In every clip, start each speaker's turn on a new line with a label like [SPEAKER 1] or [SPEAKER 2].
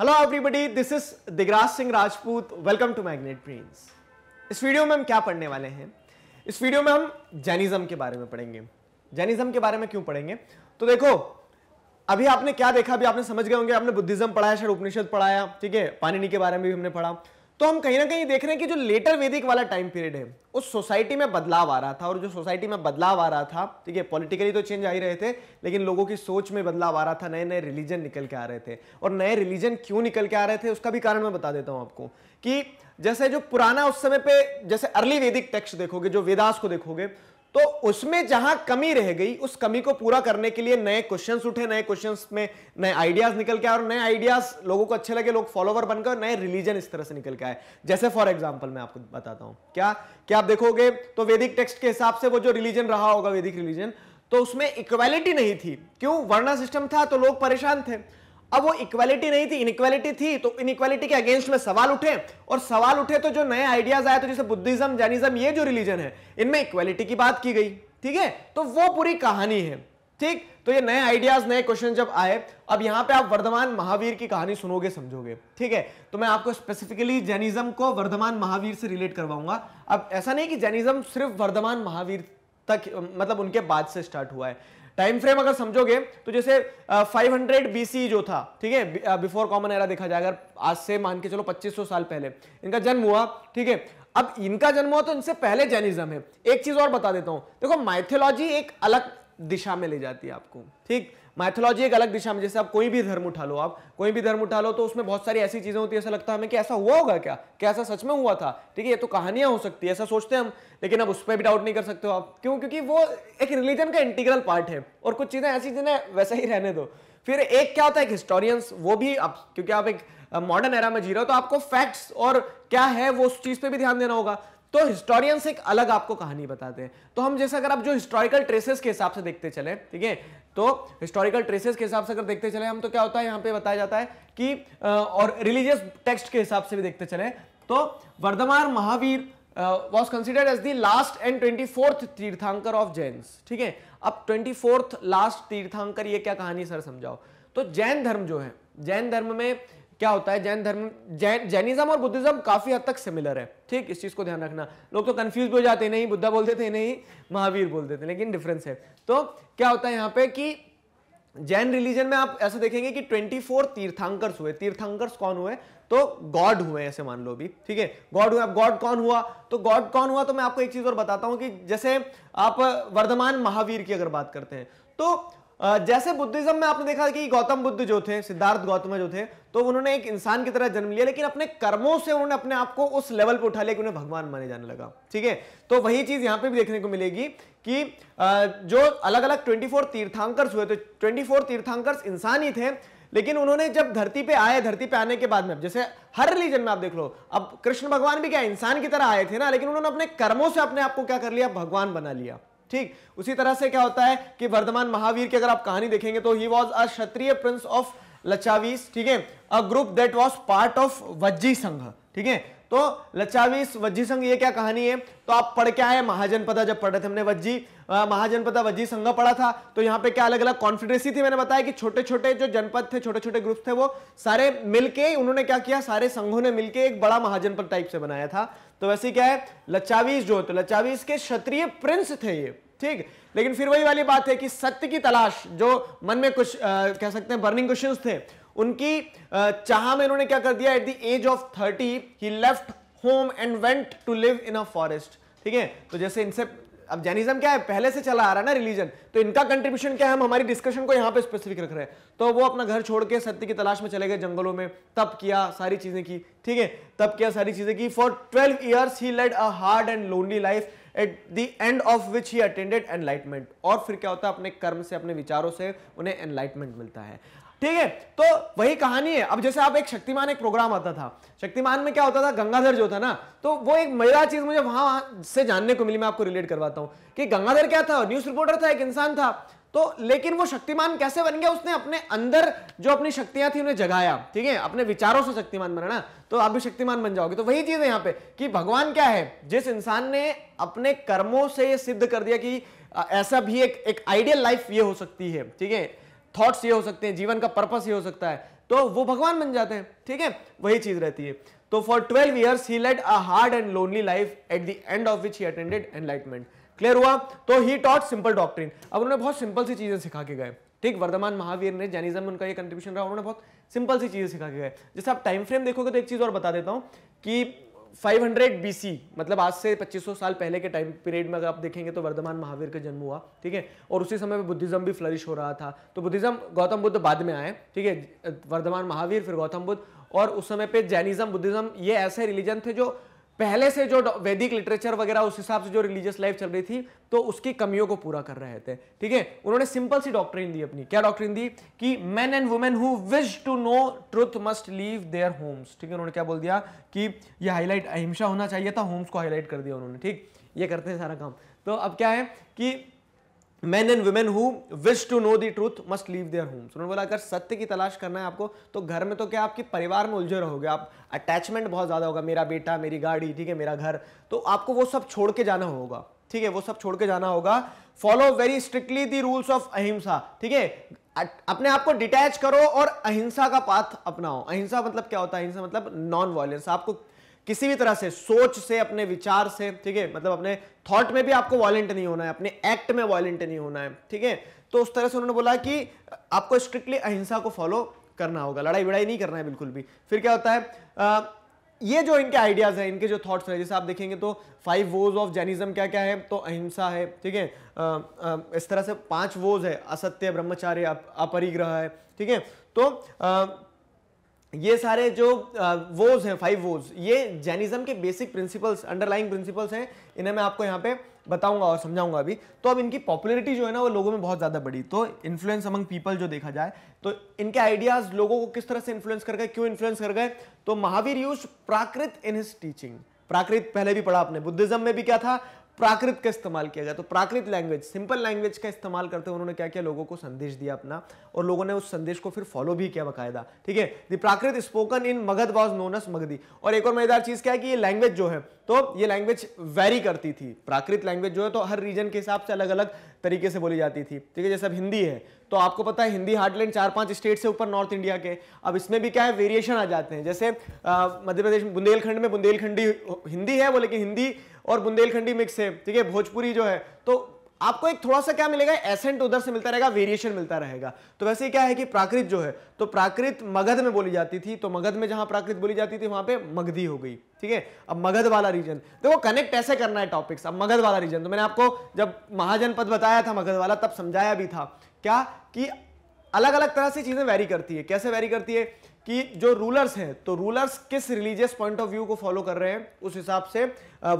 [SPEAKER 1] hello everybody this is Digraj Singh Rajput welcome to magnet brains इस video में हम क्या पढ़ने वाले हैं इस वीडियो में हम जैनिज्म के बारे में पढ़ेंगे जैनिज्म के बारे में क्यों पढ़ेंगे तो देखो अभी आपने क्या देखा अभी आपने समझ गए होंगे आपने बुद्धिज्म पढ़ाया शायद उपनिषद पढ़ाया ठीक है पानिनी के बारे में भी हमने पढ़ा तो हम कहीं ना कहीं देख रहे हैं कि जो लेटर वैदिक वाला टाइम पीरियड है उस सोसाइटी में बदलाव आ रहा था और जो सोसाइटी में बदलाव आ रहा था ठीक है पॉलिटिकली तो चेंज आ ही रहे थे लेकिन लोगों की सोच में बदलाव आ रहा था नए नए रिलीजन निकल के आ रहे थे और नए रिलीजन क्यों निकल के आ रहे थे उसका भी कारण मैं बता देता हूं आपको कि जैसे जो पुराना उस समय पे जैसे अर्ली वैदिक टेक्स्ट देखोगे जो वेदास को देखोगे तो उसमें जहां कमी रह गई उस कमी को पूरा करने के लिए नए क्वेश्चंस उठे नए क्वेश्चंस में नए आइडियाज निकल के आए और नए आइडियाज लोगों को अच्छे लगे लोग फॉलोवर बनकर नए रिलीजन इस तरह से निकल के आए जैसे फॉर एग्जाम्पल मैं आपको बताता हूं क्या क्या आप देखोगे तो वैदिक टेक्स्ट के हिसाब से वो जो रिलीजन रहा होगा वैदिक रिलीजन तो उसमें इक्वालिटी नहीं थी क्यों वर्णा सिस्टम था तो लोग परेशान थे अब वो इक्वालिटी नहीं थी इनक्वालिटी थी तो इनक्वालिटी के अगेंस्ट में सवाल उठे और सवाल उठे तो जो नए आइडियाज आए तो जैसे बुद्धिज्म जैनिज्म ये जो रिलीजन है इनमें इक्वालिटी की बात की गई ठीक है तो वो पूरी कहानी है ठीक तो ये नए आइडियाज नए क्वेश्चन जब आए अब यहां पे आप वर्धमान महावीर की कहानी सुनोगे समझोगे ठीक है तो मैं आपको स्पेसिफिकली जैनिज्म को वर्धमान महावीर से रिलेट करवाऊंगा अब ऐसा नहीं कि जैनिज्म सिर्फ वर्धमान महावीर तक मतलब उनके बाद से स्टार्ट हुआ है टाइम फ्रेम अगर समझोगे तो जैसे फाइव हंड्रेड बीसी जो था ठीक है बिफोर कॉमन एरा देखा जाए अगर आज से मान के चलो 2500 साल पहले इनका जन्म हुआ ठीक है अब इनका जन्म हुआ तो इनसे पहले जैनिज्म है एक चीज और बता देता हूं देखो माइथोलॉजी एक अलग दिशा में ले जाती है आपको ठीक माइथोलॉजी एक अलग दिशा में जैसे आप कोई भी धर्म उठा लो आप कोई भी धर्म उठा लो तो उसमें बहुत सारी ऐसी चीजें होती है ऐसा लगता है हमें कि ऐसा हुआ होगा क्या क्या ऐसा सच में हुआ था ठीक है ये तो कहानियां हो सकती है ऐसा सोचते हैं हम लेकिन अब उस पर भी डाउट नहीं कर सकते हो आप क्यों क्योंकि वो एक रिलीजन का इंटीग्रल पार्ट है और कुछ चीजें ऐसी जिन्हें वैसे ही रहने दो फिर एक क्या होता है हिस्टोरियंस वो भी आप क्योंकि आप एक मॉडर्न एरा में जी रहे हो तो आपको फैक्ट्स और क्या है वो उस चीज पे भी ध्यान देना होगा तो हिस्टोरियंस एक अलग आपको कहानी बताते हैं तो हम जैसे अगर आप जो हिस्टोरिकल ट्रेसेस के हिसाब से देखते चले ठीक है तो हिस्टोरिकल ट्रेसेस के हिसाब से अगर देखते चले हम तो क्या होता है यहां पे बताया जाता है कि और रिलीजियस टेक्स्ट के हिसाब से भी देखते चले तो Vardhaman Mahavir was considered as the last and twenty fourth Tirthankar of Jain ठीक है अब ट्वेंटी लास्ट तीर्थांकर ये क्या कहानी सर समझाओ तो जैन धर्म जो है जैन धर्म में क्या होता है जैन धर्म जैन जैनिज्म और बुद्धिज्म काफी हद तक सिमिलर है ठीक इस चीज को ध्यान रखना लोग तो कंफ्यूज भी हो जाते नहीं बुद्धा बोलते थे नहीं महावीर बोलते थे लेकिन डिफरेंस है तो क्या होता है यहाँ पे कि जैन रिलीजन में आप ऐसे देखेंगे कि 24 तीर्थांकर्स हुए तीर्थांकर्स कौन हुए तो गॉड हुए ऐसे मान लो भी ठीक है गॉड हुए गॉड कौन हुआ तो गॉड कौन हुआ तो मैं आपको एक चीज और बताता हूं कि जैसे आप वर्धमान महावीर की अगर बात करते हैं तो जैसे बुद्धिज्म में आपने देखा कि गौतम बुद्ध जो थे सिद्धार्थ गौतम जो थे तो उन्होंने एक इंसान की तरह जन्म लिया लेकिन अपने कर्मों से उन्होंने अपने आप को उस लेवल पर उठा लिया कि उन्हें भगवान माने जाने लगा ठीक है तो वही चीज यहां पे भी देखने को मिलेगी कि जो अलग अलग 24 तीर्थांकर्स हुए थे तो ट्वेंटी तीर्थांकर्स इंसान ही थे लेकिन उन्होंने जब धरती पे आए धरती पे आने के बाद में जैसे हर रिलीजन में आप देख लो अब कृष्ण भगवान भी क्या इंसान की तरह आए थे ना लेकिन उन्होंने अपने कर्मों से अपने आप को क्या कर लिया भगवान बना लिया ठीक उसी तरह से क्या होता है कि वर्धमान महावीर की अगर आप कहानी देखेंगे तो he was a Kshatriya prince of Lichchhavis ठीक है a group that was part of Vajji Sangh ठीक है तो लचावीस वज्जी संघ ये क्या कहानी है तो आप पढ़ क्या है महाजनपदा जब पढ़ रहे थे हमने वज्जी महाजनपदा वज्जी संघ पढ़ा था तो यहाँ पे क्या अलग अलग कॉन्फिडेंसी थी मैंने बताया कि छोटे छोटे जो जनपद थे छोटे छोटे ग्रुप थे वो सारे मिलके उन्होंने क्या किया सारे संघों ने मिलके एक बड़ा महाजनपद टाइप से बनाया था तो वैसे क्या है लचावीस जो तो लचावीस के क्षत्रिय प्रिंस थे ये ठीक लेकिन फिर वही वाली बात है कि सत्य की तलाश जो मन में कुछ आ, कह सकते हैं बर्निंग क्वेश्चंस थे उनकी आ, चाह में उन्होंने क्या कर दिया at the age of thirty he left home and went to live in a forest ठीक है तो जैसे इनसे अब जैनिज्म क्या है पहले से चला आ रहा है ना रिलीजन तो इनका कंट्रीब्यूशन क्या है हम हमारी डिस्कशन को यहां पे स्पेसिफिक रख रहे हैं तो वो अपना घर छोड़ के सत्य की तलाश में चले गए जंगलों में तब किया सारी चीजें की ठीक है तब किया सारी चीजें की for twelve years he led a hard and lonely life at the end of which he attended enlightenment और फिर क्या होता है अपने कर्म से अपने विचारों से उन्हें एनलाइटमेंट मिलता है ठीक है तो वही कहानी है अब जैसे आप एक शक्तिमान एक प्रोग्राम आता था शक्तिमान में क्या होता था गंगाधर जो था ना तो वो एक मजेदार चीज मुझे वहां से जानने को मिली मैं आपको रिलेट करवाता हूं कि गंगाधर क्या था न्यूज रिपोर्टर था एक इंसान था तो लेकिन वो शक्तिमान कैसे बन गया उसने अपने अंदर जो अपनी शक्तियां थी उन्हें जगाया ठीक है अपने विचारों से शक्तिमान बना ना तो आप भी शक्तिमान बन जाओगे तो वही चीज है यहाँ पे कि भगवान क्या है जिस इंसान ने अपने कर्मों से ये सिद्ध कर दिया कि ऐसा भी एक एक आइडियल लाइफ ये हो सकती है ठीक है थॉट्स ये हो सकते हैं जीवन का पर्पस ये हो सकता है तो वो भगवान बन जाते हैं ठीक है वही चीज रहती है तो for twelve years he led a hard and lonely life at the end of which he attended enlightenment clear हुआ तो ही टॉट सिंपल डॉक्ट्रीन अब उन्होंने बहुत सिंपल सी चीजें सिखा के गए ठीक वर्धमान महावीर ने जैनिज्म में उनका ये कंट्रीब्यूशन रहा उन्होंने बहुत सिंपल सी चीजें सिखा के गए जैसे आप टाइम फ्रेम देखोगे तो एक चीज और बता देता हूँ कि 500 BC मतलब आज से 2500 साल पहले के टाइम पीरियड में अगर आप देखेंगे तो वर्धमान महावीर का जन्म हुआ ठीक है और उसी समय पे बुद्धिज्म भी फ्लरिश हो रहा था तो बुद्धिज्म गौतम बुद्ध बाद में आए ठीक है वर्धमान महावीर फिर गौतम बुद्ध और उस समय पे जैनिज्म बुद्धिज्म ये ऐसे रिलीजन थे जो पहले से जो वैदिक लिटरेचर वगैरह उस हिसाब से जो रिलीजियस लाइफ चल रही थी तो उसकी कमियों को पूरा कर रहे थे ठीक है उन्होंने सिंपल सी डॉक्ट्रिन दी अपनी क्या डॉक्ट्रिन दी कि man and women who wish to know truth must leave their homes ठीक है उन्होंने क्या बोल दिया कि ये हाईलाइट अहिंसा होना चाहिए था होम्स को हाईलाइट कर दिया उन्होंने ठीक ये करते हैं सारा काम तो अब क्या है कि man and women who wish to know the truth must leave their homes उन्होंने बोला अगर सत्य की तलाश करना है आपको तो घर में तो क्या आपके परिवार में उलझे रहोगे आप अटैचमेंट बहुत ज़्यादा होगा मेरा बेटा मेरी गाड़ी ठीक है मेरा घर तो आपको वो सब छोड़ के जाना होगा ठीक है वो सब छोड़ के जाना होगा follow very strictly the rules of ahimsa ठीक है अपने आप को डिटैच करो और अहिंसा का पाथ अपनाओ अहिंसा मतलब क्या होता है अहिंसा मतलब नॉन वायलेंस आपको किसी भी तरह से सोच से अपने विचार से ठीक है मतलब अपने थॉट में भी आपको वॉयेंट नहीं होना है अपने एक्ट में वॉयेंट नहीं होना है ठीक है तो उस तरह से उन्होंने बोला कि आपको स्ट्रिक्टली अहिंसा को फॉलो करना होगा लड़ाई वड़ाई नहीं करना है बिल्कुल भी फिर क्या होता है आ, ये जो इनके आइडियाज़ हैं इनके जो थॉट्स हैं जैसे आप देखेंगे तो फाइव वोज ऑफ जैनिज्म क्या क्या है तो अहिंसा है ठीक है इस तरह से पांच वोज है असत्य ब्रह्मचार्य अपरिग्रह है ठीक है तो आ, ये सारे जो वोज हैं फाइव वोज ये जैनिज्म के बेसिक प्रिंसिपल्स अंडरलाइंग प्रिंसिपल्स हैं इन्हें मैं आपको यहाँ पे बताऊंगा और समझाऊंगा अभी तो अब इनकी पॉपुलैरिटी जो है ना वो लोगों में बहुत ज़्यादा बढ़ी तो इन्फ्लुएंस अमंग पीपल जो देखा जाए तो इनके आइडियाज़ लोगों को किस तरह से इन्फ्लुएंस कर गए क्यों इन्फ्लुएंस कर गए तो Mahavir use Prakrit in his teaching Prakrit पहले भी पढ़ा आपने बुद्धिज्म में भी क्या था प्राकृत का इस्तेमाल किया गया तो प्राकृत लैंग्वेज सिंपल लैंग्वेज का इस्तेमाल करते हुए उन्होंने क्या किया लोगों को संदेश दिया अपना और लोगों ने उस संदेश को फिर फॉलो भी किया बाकायदा ठीक है the Prakrit spoken in Magadh was known as Magadhi और एक और मजेदार चीज क्या है कि ये लैंग्वेज जो है तो ये लैंग्वेज वेरी करती थी प्राकृत लैंग्वेज जो है तो हर रीजन के हिसाब से अलग अलग तरीके से बोली जाती थी ठीक है जैसे अब हिंदी है तो आपको पता है हिंदी हार्डलैंड चार पांच स्टेट से ऊपर नॉर्थ इंडिया के अब इसमें भी क्या है वेरिएशन आ जाते हैं जैसे मध्य प्रदेश बुंदेलखंड में बुंदेलखंडी हिंदी है वो लेकिन हिंदी और बुंदेलखंडी मिक्स है ठीक है भोजपुरी जो है तो आपको एक थोड़ा सा क्या मिलेगा एसेंट उधर से मिलता रहेगा वेरिएशन मिलता रहेगा तो वैसे क्या है कि प्राकृत जो है तो प्राकृत मगध में बोली जाती थी तो मगध में जहां प्राकृत बोली जाती थी वहां पे मगधी हो गई ठीक है अब मगध वाला रीजन देखो कनेक्ट ऐसे करना है टॉपिक्स अब मगध वाला रीजन तो मैंने आपको जब महाजनपद बताया था मगध वाला तब समझाया भी था क्या कि अलग अलग तरह से चीजें वैरी करती है कैसे वैरी करती है कि जो रूलर्स हैं तो रूलर्स किस रिलीजियस पॉइंट ऑफ व्यू को फॉलो कर रहे हैं उस हिसाब से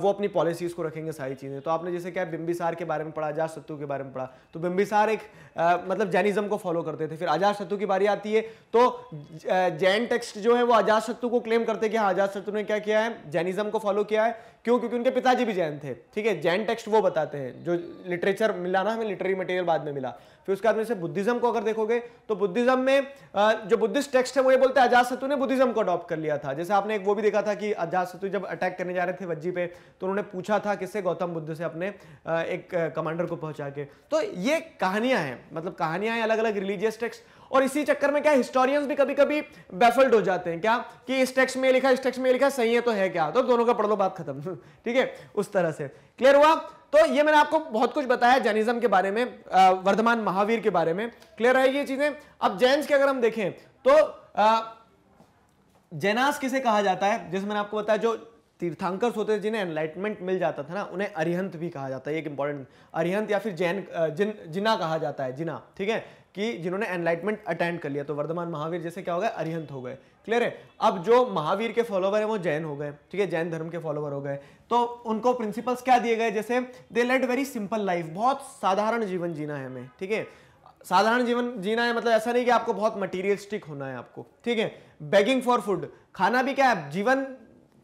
[SPEAKER 1] वो अपनी पॉलिसीज को रखेंगे सारी चीज़ें तो आपने जैसे क्या बिम्बिसार के बारे में पढ़ा अजाज सत्तू के बारे में पढ़ा तो बिम्बिसार एक आ, मतलब जैनिज्म को फॉलो करते थे फिर अजाज सत्तू की बारी आती है तो जैन टेक्स्ट जो है वो अजाज सत्तू को क्लेम करते कि हाँ अजाज सत्तू ने क्या किया है जैनिज्म को फॉलो किया है क्यों क्योंकि उनके पिताजी भी जैन थे ठीक है जैन टेक्स्ट वो बताते हैं जो लिटरेचर मिला ना हमें लिटरेरी मटेरियल बाद में मिला फिर उसके बाद में से बुद्धिज्म को अगर देखोगे तो बुद्धिज्म में जो बुद्धिस्ट टेक्स्ट है वो ये बोलते हैं अजात शत्रु ने बुद्धिज्म को अडॉप्ट कर लिया था जैसे आपने एक वो भी देखा था कि अजात शत्रु जब अटैक करने जा रहे थे वज्जी पे तो उन्होंने पूछा था किससे गौतम बुद्ध से अपने एक कमांडर को पहुंचा के तो ये कहानियां हैं मतलब कहानियां हैं अलग अलग रिलीजियस टेक्स्ट और इसी चक्कर में क्या हिस्टोरियंस भी कभी कभी बेफल्ड हो जाते हैं क्या कि इस टेक्स्ट में लिखा इस टेक्स्ट में लिखा सही है तो है क्या तो दोनों का पढ़ लो बात खत्म ठीक है उस तरह से क्लियर हुआ तो ये मैंने आपको बहुत कुछ बताया जैनिज्म के बारे में वर्धमान महावीर के बारे में क्लियर है ये चीजें अब जैन के अगर हम देखें तो जैनास किसे कहा जाता है जैसे मैंने आपको बताया जो तीर्थांकर्स होते थे जिन्हें एनलाइटमेंट मिल जाता था ना उन्हें अरिहंत भी कहा जाता है एक इंपॉर्टेंट अरिहंत या फिर जैन जिन जिना कहा जाता है जिना ठीक है कि जिन्होंने एनलाइटमेंट अटेंड कर लिया तो वर्धमान महावीर जैसे क्या हो गए अरिहंत हो गए क्लियर है अब जो महावीर के फॉलोवर हैं वो जैन हो गए ठीक है जैन धर्म के फॉलोवर हो गए तो उनको प्रिंसिपल्स क्या दिए गए जैसे they led very simple life बहुत साधारण जीवन जीना है हमें ठीक है साधारण जीवन जीना है मतलब ऐसा नहीं कि आपको बहुत मटीरियलिस्टिक होना है आपको ठीक है बेगिंग फॉर फूड खाना भी क्या है जीवन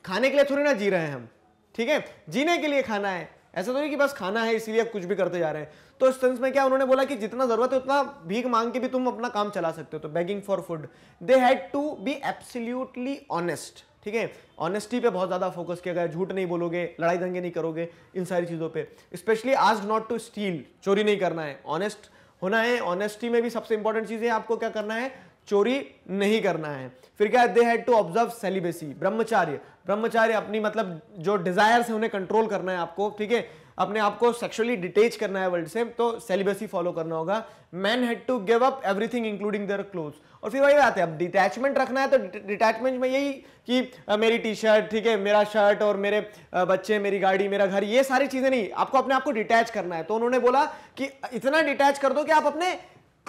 [SPEAKER 1] खाने के लिए थोड़ी ना जी रहे हैं हम ठीक है जीने के लिए खाना है ऐसा तो नहीं कि बस खाना है इसीलिए कुछ भी करते जा रहे हैं तो इस सेंस में क्या उन्होंने बोला कि जितना जरूरत है उतना भीख मांग के भी तुम अपना काम चला सकते हो तो begging for food they had to be absolutely honest ठीक है ऑनेस्टी पे बहुत ज़्यादा फोकस किया गया झूठ नहीं बोलोगे लड़ाई दंगे नहीं करोगे इन सारी चीज़ों पे स्पेशली आज नॉट टू स्टील चोरी नहीं करना है ऑनेस्ट होना है ऑनेस्टी में भी सबसे इंपॉर्टेंट चीज़ है आपको क्या करना है चोरी नहीं करना है फिर क्या they had to observe celibacy brahmacharya brahmacharya अपनी मतलब जो डिजायर्स है उन्हें कंट्रोल करना है आपको ठीक है अपने आप को सेक्सुअली डिटेच करना है वर्ल्ड से तो सेलिबेसी फॉलो करना होगा man had to give up everything including their cloth और फिर वही बात है अब डिटैचमेंट रखना है तो डिटैचमेंट में यही कि मेरी टी शर्ट ठीक है मेरा शर्ट और मेरे बच्चे मेरी गाड़ी मेरा घर ये सारी चीज़ें नहीं आपको अपने आप को डिटैच करना है तो उन्होंने बोला कि इतना डिटैच कर दो कि आप अपने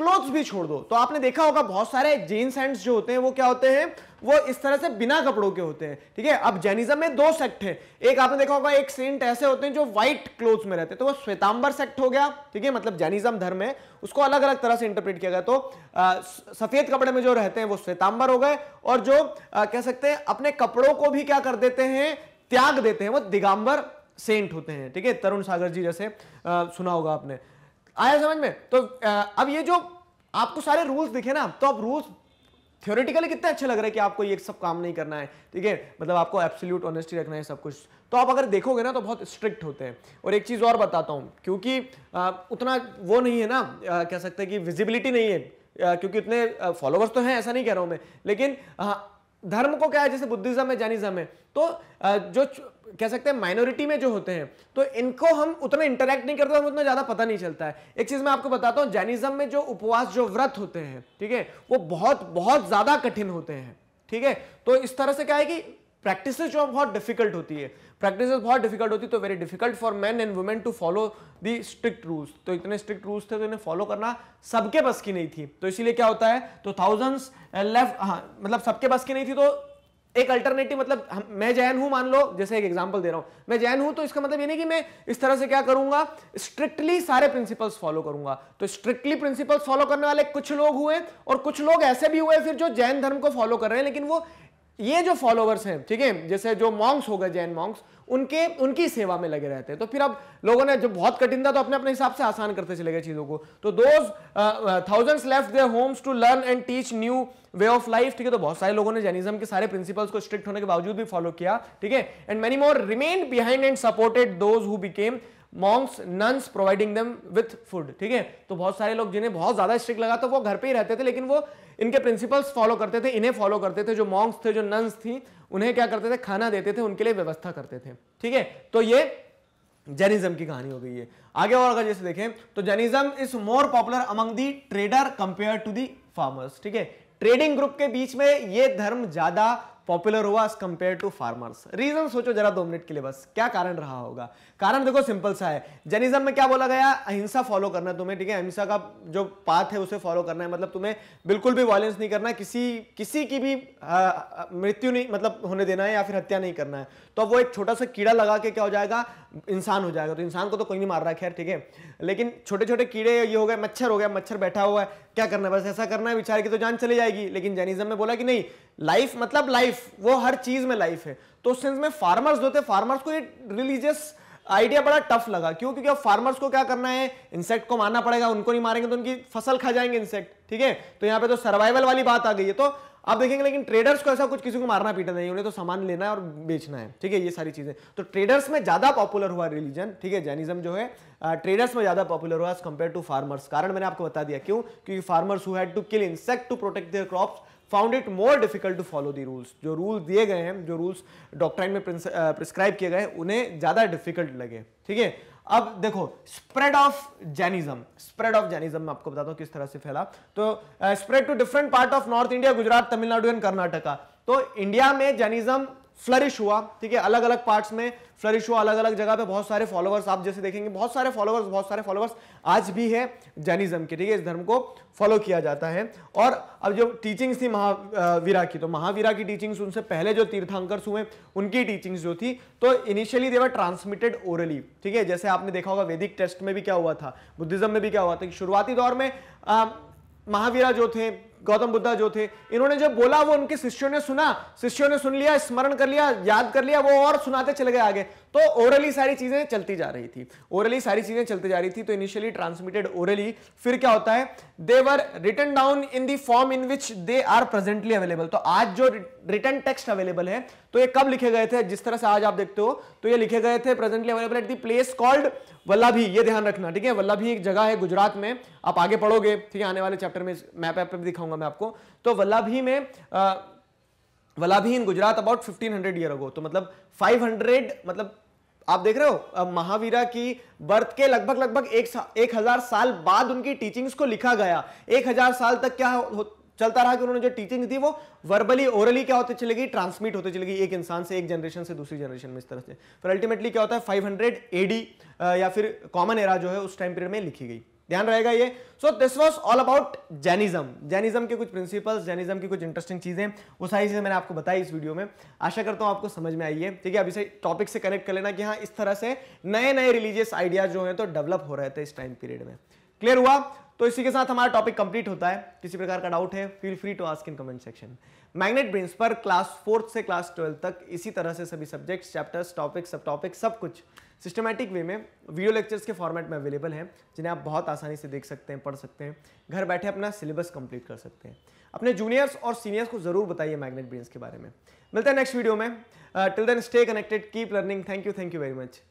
[SPEAKER 1] क्लोथ्स भी छोड़ दो तो आपने देखा होगा बहुत सारे जीन्स हैंड्स जो होते हैं वो क्या होते हैं वो इस तरह से बिना कपड़ों के होते हैं ठीक है अब जैनिज्म में दो सेक्ट है एक आपने देखा होगा एक सेंट ऐसे होते हैं जो व्हाइट क्लोथ्स में रहते हैं तो वो श्वेतांबर सेक्ट हो गया ठीक है मतलब जैनिज्म धर्म है उसको अलग अलग तरह से इंटरप्रेट किया गया तो आ, सफेद कपड़े में जो रहते हैं वो श्वेतांबर हो गए और जो आ, कह सकते हैं अपने कपड़ों को भी क्या कर देते हैं त्याग देते हैं वो दिगाम्बर सेंट होते हैं ठीक है तरुण सागर जी जैसे सुना होगा आपने आया समझ में तो अब ये जो आपको सारे रूल्स दिखे ना तो आप रूल्स थियोरिटिकली कितने अच्छे लग रहे हैं कि आपको ये सब काम नहीं करना है ठीक है मतलब आपको एब्सोल्यूट ऑनेस्टी रखना है सब कुछ तो आप अगर देखोगे ना तो बहुत स्ट्रिक्ट होते हैं और एक चीज़ और बताता हूँ क्योंकि आ, उतना वो नहीं है ना आ, कह सकते हैं कि विजिबिलिटी नहीं है आ, क्योंकि इतने फॉलोवर्स तो हैं ऐसा नहीं कह रहा हूँ मैं लेकिन धर्म को क्या है जैसे बुद्धिज्म है जैनिज्म है तो जो कह सकते हैं माइनॉरिटी में जो होते हैं तो इनको हम उतना इंटरेक्ट नहीं करते हम उतना ज़्यादा पता नहीं चलता है एक चीज़ मैं आपको बताता हूं जैनिज्म में जो उपवास जो व्रत होते हैं ठीक है वो बहुत बहुत ज़्यादा कठिन होते हैं ठीक है तो इस तरह से क्या है कि प्रैक्टिस जो बहुत डिफिकल्ट होती है प्रैक्टिस बहुत डिफिकल्ट होती है तो very difficult for man and women to follow the strict rules तो इतने स्ट्रिक्ट रूल्स थे तो इन्हें फॉलो करना सबके बस की नहीं थी तो इसीलिए क्या होता है तो थाउजेंड्स लेफ्ट हाँ मतलब सबके बस की नहीं थी तो एक अल्टरनेटिव मतलब मैं जैन हूं मान लो जैसे एक एग्जांपल दे रहा हूं मैं जैन हूं तो इसका मतलब ये नहीं कि मैं इस तरह से क्या करूंगा स्ट्रिक्टली सारे प्रिंसिपल्स फॉलो करूंगा तो स्ट्रिक्टली प्रिंसिपल्स फॉलो करने वाले कुछ लोग हुए और कुछ लोग ऐसे भी हुए फिर जो जैन धर्म को फॉलो कर रहे हैं लेकिन वो ये जो फॉलोवर्स हैं ठीक है जैसे जो मॉन्ग्स हो गए जैन मॉन्ग्स उनके उनकी सेवा में लगे रहते हैं तो फिर अब लोगों ने जो बहुत कठिन था तो अपने अपने हिसाब से आसान करते चले गए चीज़ों को तो those thousands left their homes to learn and teach new way of life ठीक है तो बहुत सारे लोगों ने जैनिज्म के सारे प्रिंसिपल्स को स्ट्रिक्ट होने के बावजूद भी फॉलो किया ठीक है and many more remain behind and supported those who became monks nuns providing them with food ठीक है तो बहुत सारे लोग जिन्हें बहुत ज्यादा स्ट्रिक्ट लगा तो वो घर पे ही रहते थे लेकिन वो इनके प्रिंसिपल्स फॉलो करते थे इन्हें फॉलो करते थे जो मॉन्क्स थे जो नंस थी उन्हें क्या करते थे खाना देते थे उनके लिए व्यवस्था करते थे ठीक है तो ये जैनिज्म की कहानी हो गई है आगे और अगर जैसे देखें तो Jainism is more popular among the trader compare to the farmers ठीक है ट्रेडिंग ग्रुप के बीच में ये धर्म ज्यादा पॉपुलर हुआ as compared to farmers reason सोचो जरा दो मिनट के लिए बस क्या कारण रहा होगा कारण देखो सिंपल सा है जैनिज्म में क्या बोला गया अहिंसा फॉलो करना तुम्हें ठीक है अहिंसा का जो पाथ है उसे फॉलो करना है मतलब तुम्हें बिल्कुल भी वायलेंस नहीं करना किसी किसी की भी मृत्यु नहीं मतलब होने देना है या फिर हत्या नहीं करना है तो वो एक छोटा सा कीड़ा लगा के क्या हो जाएगा इंसान हो जाएगा तो इंसान को तो कोई नहीं मार रहा है खैर ठीक है लेकिन छोटे छोटे कीड़े ये हो गए मच्छर हो गया मच्छर बैठा हुआ है क्या करना है बस ऐसा करना है विचार की तो जान चली जाएगी लेकिन जैनिज्म में बोला कि नहीं लाइफ मतलब लाइफ वो हर चीज में लाइफ है तो उस सेंस में फार्मर्स जो थे फार्मर्स को ये रिलीजियस आइडिया बड़ा टफ लगा क्यों क्योंकि अब फार्मर्स को क्या करना है इंसेक्ट को मारना पड़ेगा उनको नहीं मारेंगे तो उनकी फसल खा जाएंगे इंसेक्ट ठीक है तो यहाँ पे तो सर्वाइवल वाली बात आ गई है तो आप देखेंगे लेकिन ट्रेडर्स को ऐसा कुछ किसी को मारना पीटना नहीं उन्हें तो सामान लेना है और बेचना है ठीक है ये सारी चीजें तो ट्रेडर्स में ज्यादा पॉपुलर हुआ रिलीजन ठीक है जैनिज्म जो है ट्रेडर्स में ज्यादा पॉपुलर हुआ एज कम्पेयर टू फार्मर्स कारण मैंने आपको बता दिया क्यों क्योंकि farmers who had to kill insect to protect their crops found it more difficult to follow the rules जो रूल दिए गए हैं जो रूल्स डॉक्ट्राइन में प्रिस्क्राइब किए गए उन्हें ज़्यादा डिफिकल्ट लगे ठीक है अब देखो spread of Jainism spread of Jainism मैं आपको बताता हूं किस तरह से फैला तो spread to different part of north India Gujarat Tamil Nadu and Karnataka तो इंडिया में जैनिज्म फ्लरिश हुआ ठीक है अलग अलग पार्ट्स में फ्लरिश हुआ अलग अलग जगह पे बहुत सारे फॉलोअर्स आप जैसे देखेंगे बहुत सारे फॉलोअर्स बहुत सारे फॉलोअर्स आज भी है जैनिज्म के ठीक है इस धर्म को फॉलो किया जाता है और अब जो टीचिंग्स थी महावीरा की तो महावीरा की टीचिंग्स उनसे पहले जो तीर्थांकर्स हुए उनकी टीचिंग्स जो थी तो इनिशियली देवर ट्रांसमिटेड ओरली ठीक है जैसे आपने देखा होगा वैदिक टेस्ट में भी क्या हुआ था बुद्धिज्म में भी क्या हुआ था शुरुआती दौर में महावीरा जो थे गौतम बुद्धा जो थे इन्होंने जब बोला वो उनके शिष्यों ने सुना शिष्यों ने सुन लिया स्मरण कर लिया याद कर लिया वो और सुनाते चले गए आगे तो ओरली सारी चीजें चलती जा रही थी ओरली सारी चीजें चलती जा रही थी तो इनिशियली ट्रांसमिटेड ओरली फिर क्या होता है they were written down in the form in which they are presently available तो आज जो रिटर्न टेक्स्ट अवेलेबल है तो ये कब लिखे गए थे जिस तरह से आज आप देखते हो तो ये लिखे गए थे presently available at the place called Vallabhi ये ध्यान रखना ठीक है वल्लभी एक जगह है गुजरात में आप आगे पढ़ोगे ठीक है आने वाले चैप्टर में मैप ऐप भी दिखाऊंगा मैं आपको तो वल्लभी में आ, Vallabhi in Gujarat about 1500 year ago तो मतलब 500 मतलब आप देख रहे हो महावीरा की बर्थ के लगभग लगभग एक, सा, एक हजार साल बाद उनकी टीचिंग्स को लिखा गया एक हजार साल तक क्या हो, चलता रहा कि उन्होंने जो टीचिंग्स दी वो वर्बली ओरली क्या होती चलेगी ट्रांसमिट होते चलेगी एक इंसान से एक जनरेशन से दूसरी जनरेशन में इस तरह से फिर अल्टीमेटली क्या होता है 500 एडी या फिर कॉमन एरा जो है उस टाइम पीरियड में लिखी गई ध्यान रहेगा ये so this was all about Jainism Jainism के कुछ प्रिंसिपल्स जैनिज्म की कुछ इंटरेस्टिंग चीजें वो सारी चीजें मैंने आपको बताई इस वीडियो में आशा करता हूँ आपको समझ में आई है ठीक है अभी से टॉपिक से कनेक्ट कर लेना कि हाँ इस तरह से नए नए रिलीजियस आइडियाज जो हैं तो डेवलप हो रहे थे इस टाइम पीरियड में क्लियर हुआ तो इसी के साथ हमारा टॉपिक कंप्लीट होता है किसी प्रकार का डाउट है feel free to ask in comment section magnet brains पर क्लास फोर्थ से क्लास ट्वेल्थ तक इसी तरह से सभी सब्जेक्ट्स चैप्टर्स टॉपिक्स सब टॉपिक सब कुछ सिस्टमेटिक वे में वीडियो लेक्चर्स के फॉर्मेट में अवेलेबल हैं जिन्हें आप बहुत आसानी से देख सकते हैं पढ़ सकते हैं घर बैठे अपना सिलेबस कंप्लीट कर सकते हैं अपने जूनियर्स और सीनियर्स को जरूर बताइए मैग्नेट ब्रेन्स के बारे में मिलते हैं नेक्स्ट वीडियो में till then stay connected keep learning thank you thank you very much